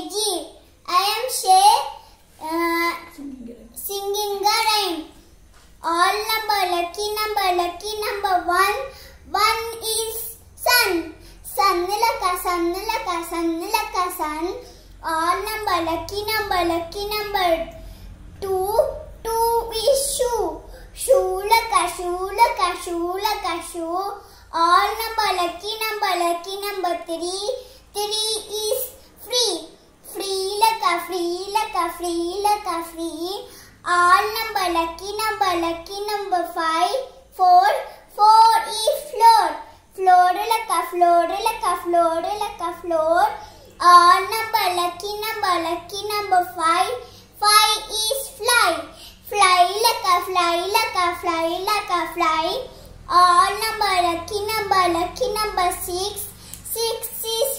KG. I am Shay uh, singing a rhyme. All number, lucky number, lucky number one. One is sun. Sun laka, sun laka, sun laka, sun. All number, lucky number, lucky number two. Two is shoe. Shoe laka, shoe laka, shoe laka, shoe. All number, lucky number, lucky number three. Three is tafri, ila all number, lucky number, lucky number, five, four, four is floor. Floor like floor, like floor, like floor. All number, lucky number, lucky number, five, five is fly. Fly like a fly, like a fly, like a fly. All number, lucky number, lucky number, six six six.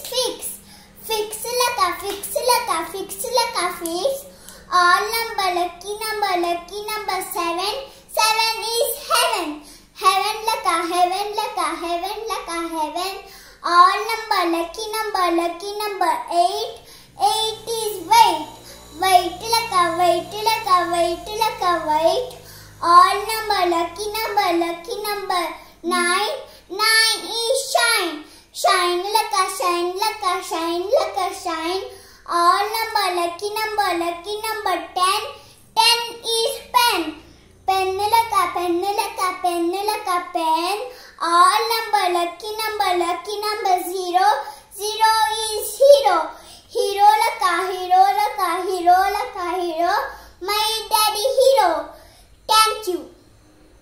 is All number lucky number lucky number seven. Seven is heaven. Heaven laka heaven laka heaven laka heaven. All number lucky number lucky number eight. Eight is weight. Weight laka weight laka weight laka weight. All number lucky number lucky number nine. Nine is shine. Shine laka shine laka shine laka shine. All number, lucky number, lucky number ten. Ten is pen. Pen laka, pen laka, pen laka, pen. All number, lucky number, lucky number zero. Zero is hero. Hero laka, hero laka, hero laka, hero.